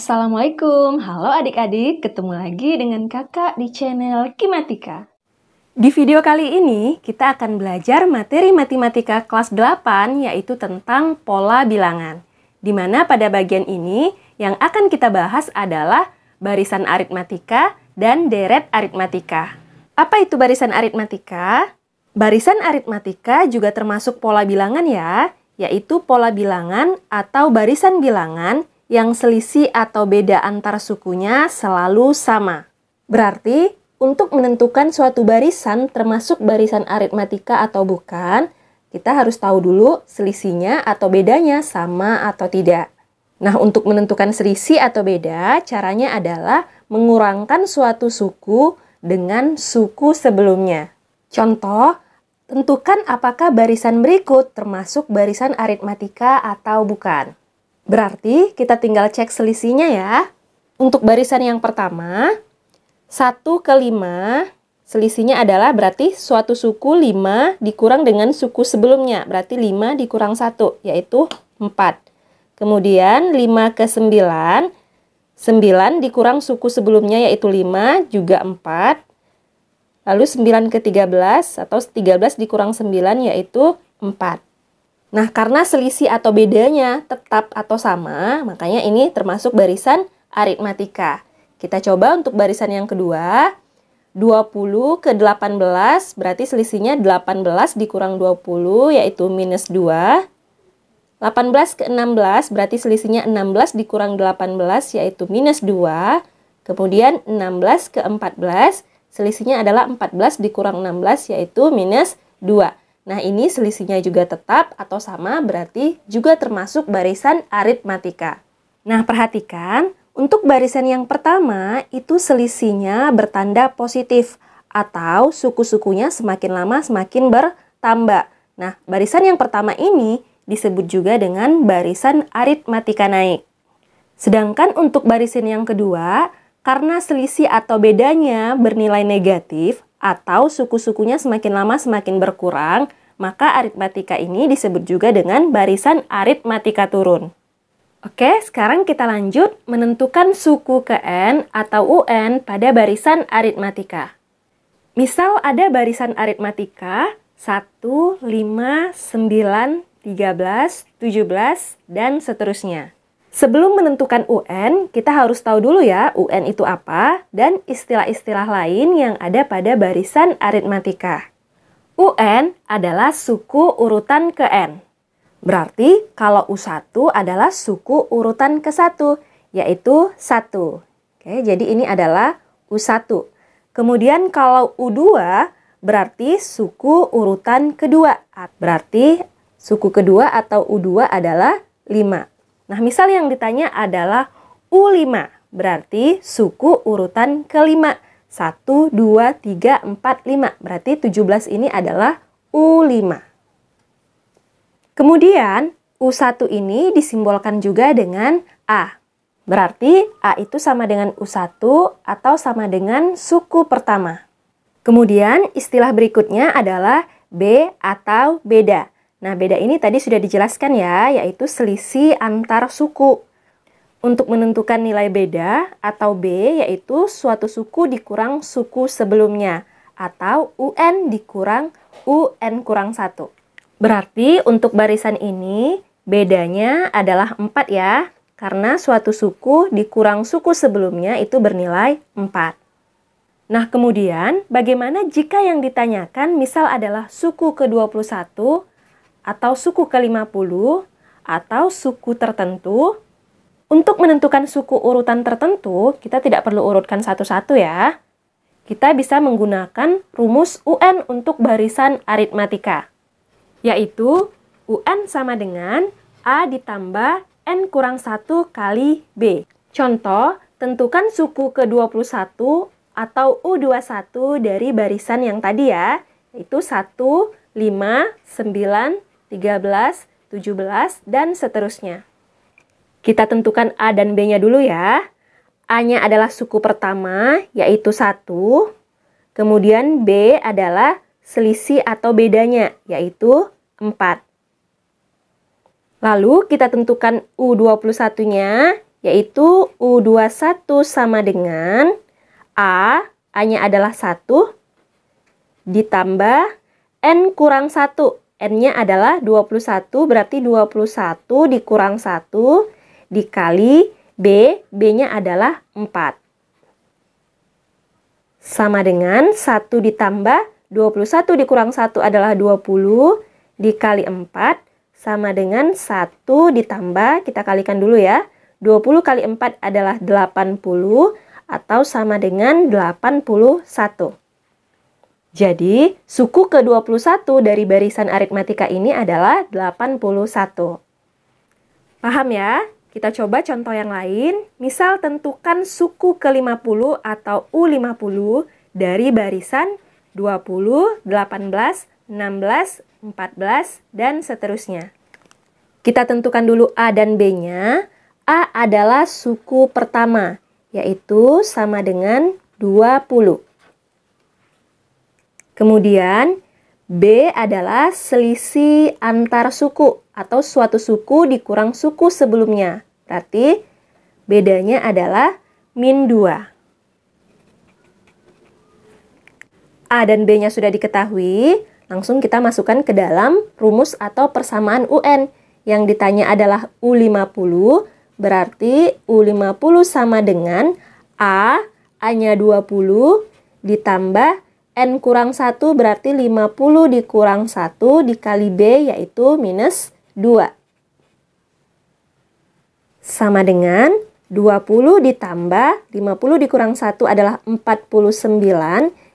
Assalamualaikum, halo adik-adik, ketemu lagi dengan kakak di channel Kimatika. Di video kali ini, kita akan belajar materi matematika kelas 8, yaitu tentang pola bilangan. Di mana pada bagian ini, yang akan kita bahas adalah barisan aritmatika dan deret aritmatika. Apa itu barisan aritmatika? Barisan aritmatika juga termasuk pola bilangan ya, yaitu pola bilangan atau barisan bilangan yang selisih atau beda antar sukunya selalu sama. Berarti, untuk menentukan suatu barisan termasuk barisan aritmatika atau bukan, kita harus tahu dulu selisihnya atau bedanya sama atau tidak. Nah, untuk menentukan selisih atau beda, caranya adalah mengurangkan suatu suku dengan suku sebelumnya. Contoh, tentukan apakah barisan berikut termasuk barisan aritmatika atau bukan. Berarti kita tinggal cek selisihnya ya. Untuk barisan yang pertama, 1 ke 5 Selisihnya adalah berarti suatu suku 5 dikurang dengan suku sebelumnya. Berarti 5 dikurang 1, yaitu 4. Kemudian 5 ke 9, 9 dikurang suku sebelumnya yaitu 5, juga 4. Lalu 9 ke 13 atau 13 dikurang 9 yaitu 4. Nah, karena selisih atau bedanya tetap atau sama, makanya ini termasuk barisan aritmatika. Kita coba untuk barisan yang kedua. 20 ke 18 berarti selisihnya 18 dikurang 20 yaitu minus 2. 18 ke 16 berarti selisihnya 16 dikurang 18 yaitu minus 2. Kemudian 16 ke 14 selisihnya adalah 14 dikurang 16 yaitu minus 2. Nah, ini selisihnya juga tetap atau sama berarti juga termasuk barisan aritmatika. Nah, perhatikan, untuk barisan yang pertama itu selisihnya bertanda positif atau suku-sukunya semakin lama semakin bertambah. Nah, barisan yang pertama ini disebut juga dengan barisan aritmatika naik. Sedangkan untuk barisan yang kedua, karena selisih atau bedanya bernilai negatif, atau suku-sukunya semakin lama semakin berkurang, maka aritmatika ini disebut juga dengan barisan aritmatika turun. Oke, sekarang kita lanjut menentukan suku ke N atau UN pada barisan aritmatika. Misal ada barisan aritmatika 1, 5, 9, 13, 17, dan seterusnya. Sebelum menentukan UN, kita harus tahu dulu ya UN itu apa dan istilah-istilah lain yang ada pada barisan aritmatika. UN adalah suku urutan ke N. Berarti kalau U1 adalah suku urutan ke 1, yaitu 1. Oke, jadi ini adalah U1. Kemudian kalau U2 berarti suku urutan kedua. Berarti suku kedua atau U2 adalah 5. Nah, misal yang ditanya adalah U5, berarti suku urutan kelima. 1, 2, 3, 4, 5. Berarti 17 ini adalah U5. Kemudian, U1 ini disimbolkan juga dengan A. Berarti A itu sama dengan U1 atau sama dengan suku pertama. Kemudian, istilah berikutnya adalah B atau beda. Nah, beda ini tadi sudah dijelaskan ya, yaitu selisih antar suku. Untuk menentukan nilai beda atau B yaitu suatu suku dikurang suku sebelumnya atau UN dikurang UN kurang 1. Berarti untuk barisan ini bedanya adalah 4 ya, karena suatu suku dikurang suku sebelumnya itu bernilai 4. Nah, kemudian bagaimana jika yang ditanyakan misal adalah suku ke-21 atau suku ke-50 atau suku tertentu. Untuk menentukan suku urutan tertentu, kita tidak perlu urutkan satu-satu ya. Kita bisa menggunakan rumus UN untuk barisan aritmatika, yaitu UN sama dengan A ditambah N kurang 1 kali B. Contoh, tentukan suku ke-21 atau U21 dari barisan yang tadi ya, yaitu 1, 5, 9, 13, 17, dan seterusnya. Kita tentukan A dan B-nya dulu ya. A-nya adalah suku pertama, yaitu 1. Kemudian B adalah selisih atau bedanya, yaitu 4. Lalu kita tentukan U21-nya, yaitu U21 sama dengan A, A-nya adalah 1, ditambah N kurang 1, N-nya adalah 21 berarti 21 dikurang 1 dikali B, B-nya adalah 4. Sama dengan 1 ditambah 21 dikurang 1 adalah 20 dikali 4 sama dengan 1 ditambah, kita kalikan dulu ya. 20 kali 4 adalah 80 atau sama dengan 81. Jadi, suku ke-21 dari barisan aritmatika ini adalah 81. Paham ya? Kita coba contoh yang lain. Misal tentukan suku ke-50 atau U50 dari barisan 20, 18, 16, 14, dan seterusnya. Kita tentukan dulu A dan B-nya. A adalah suku pertama, yaitu sama dengan 20. Kemudian, B adalah selisih antar suku atau suatu suku dikurang suku sebelumnya. Berarti bedanya adalah min 2. A dan B-nya sudah diketahui, langsung kita masukkan ke dalam rumus atau persamaan UN. Yang ditanya adalah U50, berarti U50 sama dengan A, A-nya 20, ditambah N kurang 1 berarti 50 dikurang 1 dikali B yaitu minus 2. Sama dengan 20 ditambah 50 dikurang 1 adalah 49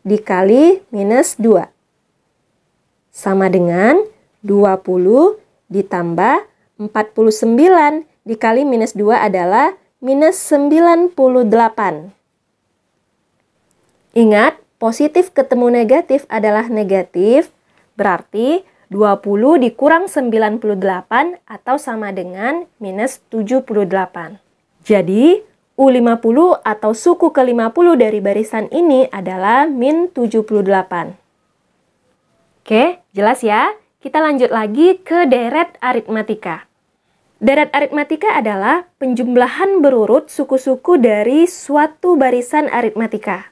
dikali minus 2. Sama dengan 20 ditambah 49 dikali minus 2 adalah minus 98. Ingat, Positif ketemu negatif adalah negatif, berarti 20 dikurang 98 atau sama dengan minus 78. Jadi, U50 atau suku ke-50 dari barisan ini adalah min 78. Oke, jelas ya? Kita lanjut lagi ke deret aritmatika. Deret aritmatika adalah penjumlahan berurut suku-suku dari suatu barisan aritmatika.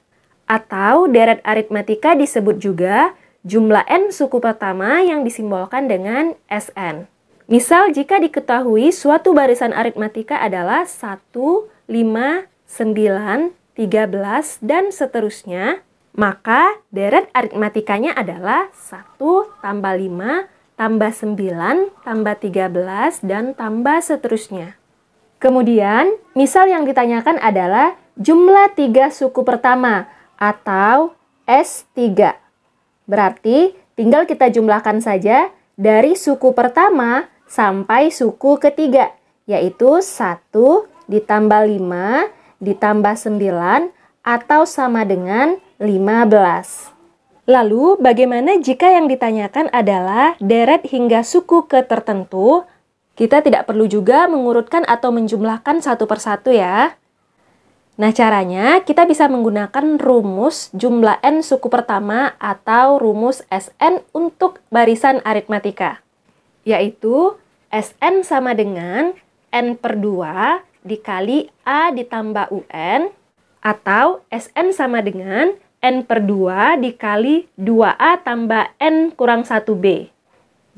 Atau deret aritmatika disebut juga jumlah n suku pertama yang disimbolkan dengan Sn. Misal jika diketahui suatu barisan aritmatika adalah 1, 5, 9, 13, dan seterusnya, maka deret aritmatikanya adalah 1 tambah 5 tambah 9 tambah 13 dan tambah seterusnya. Kemudian, misal yang ditanyakan adalah jumlah tiga suku pertama atau S3. Berarti tinggal kita jumlahkan saja dari suku pertama sampai suku ketiga, yaitu 1 ditambah 5 ditambah 9 atau sama dengan 15. Lalu, bagaimana jika yang ditanyakan adalah deret hingga suku ke tertentu? Kita tidak perlu juga mengurutkan atau menjumlahkan satu persatu ya. Nah, caranya kita bisa menggunakan rumus jumlah n suku pertama atau rumus Sn untuk barisan aritmatika, yaitu Sn sama dengan n per 2 dikali A ditambah UN atau Sn sama dengan n per 2 dikali 2A tambah n kurang 1B.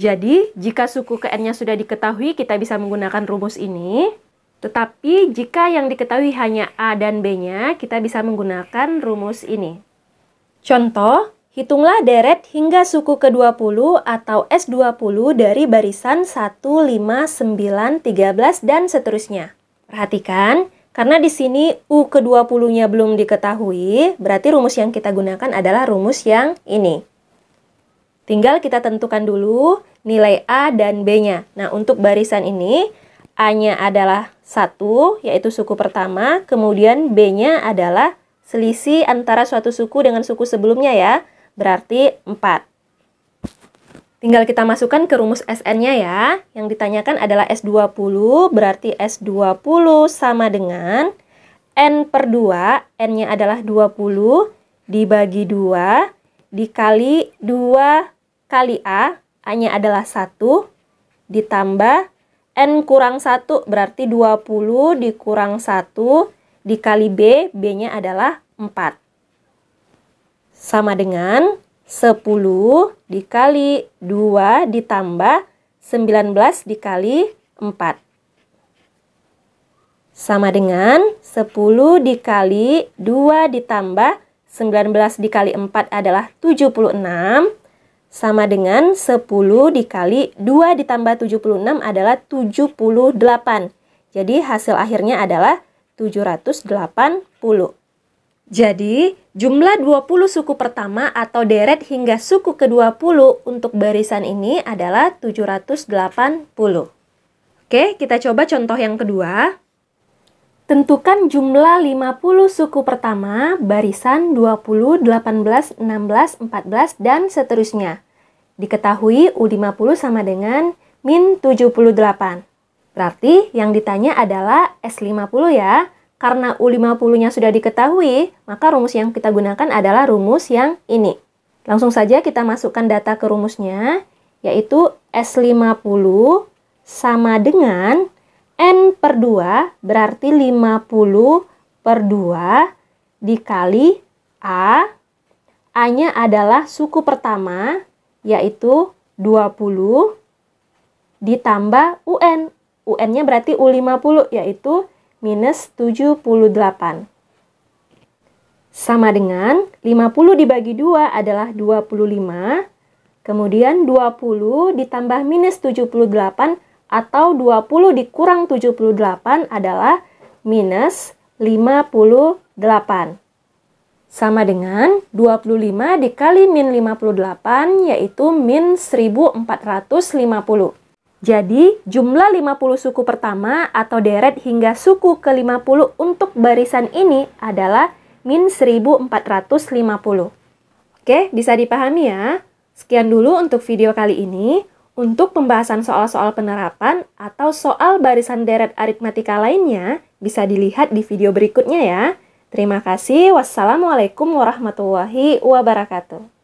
Jadi, jika suku ke n-nya sudah diketahui, kita bisa menggunakan rumus ini. Tetapi jika yang diketahui hanya A dan B-nya, kita bisa menggunakan rumus ini. Contoh, hitunglah deret hingga suku ke-20 atau S20 dari barisan 1, 5, 9, 13, dan seterusnya. Perhatikan, karena di sini U ke-20-nya belum diketahui, berarti rumus yang kita gunakan adalah rumus yang ini. Tinggal kita tentukan dulu nilai A dan B-nya. Nah, untuk barisan ini, A-nya adalah satu, yaitu suku pertama, kemudian B-nya adalah selisih antara suatu suku dengan suku sebelumnya ya, berarti 4. Tinggal kita masukkan ke rumus SN-nya ya. Yang ditanyakan adalah S20, berarti S20 sama dengan N per 2, N-nya adalah 20, dibagi 2, dikali 2 kali A, A-nya adalah 1, ditambah N kurang 1 berarti 20 dikurang 1 dikali B, B-nya adalah 4. Sama dengan 10 dikali 2 ditambah 19 dikali 4. Sama dengan 10 dikali 2 ditambah 19 dikali 4 adalah 76 sama dengan 10 dikali 2 ditambah 76 adalah 78. Jadi hasil akhirnya adalah 780. Jadi, jumlah 20 suku pertama atau deret hingga suku ke-20 untuk barisan ini adalah 780. Oke, kita coba contoh yang kedua. Tentukan jumlah 50 suku pertama, barisan 20, 18, 16, 14, dan seterusnya. Diketahui U50 sama dengan min 78. Berarti yang ditanya adalah S50 ya. Karena U50-nya sudah diketahui, maka rumus yang kita gunakan adalah rumus yang ini. Langsung saja kita masukkan data ke rumusnya, yaitu S50 sama dengan N per 2 berarti 50 per 2 dikali A. A-nya adalah suku pertama, yaitu 20 ditambah UN. UN-nya berarti U50, yaitu minus 78. Sama dengan 50 dibagi 2 adalah 25, kemudian 20 ditambah minus 78 adalah atau 20 dikurang 78 adalah minus 58. Sama dengan 25 dikali min 58 yaitu min 1450. Jadi, jumlah 50 suku pertama atau deret hingga suku ke-50 untuk barisan ini adalah min 1450. Oke, bisa dipahami ya? Sekian dulu untuk video kali ini. Untuk pembahasan soal-soal penerapan atau soal barisan deret aritmatika lainnya, bisa dilihat di video berikutnya ya. Terima kasih. Wassalamualaikum warahmatullahi wabarakatuh.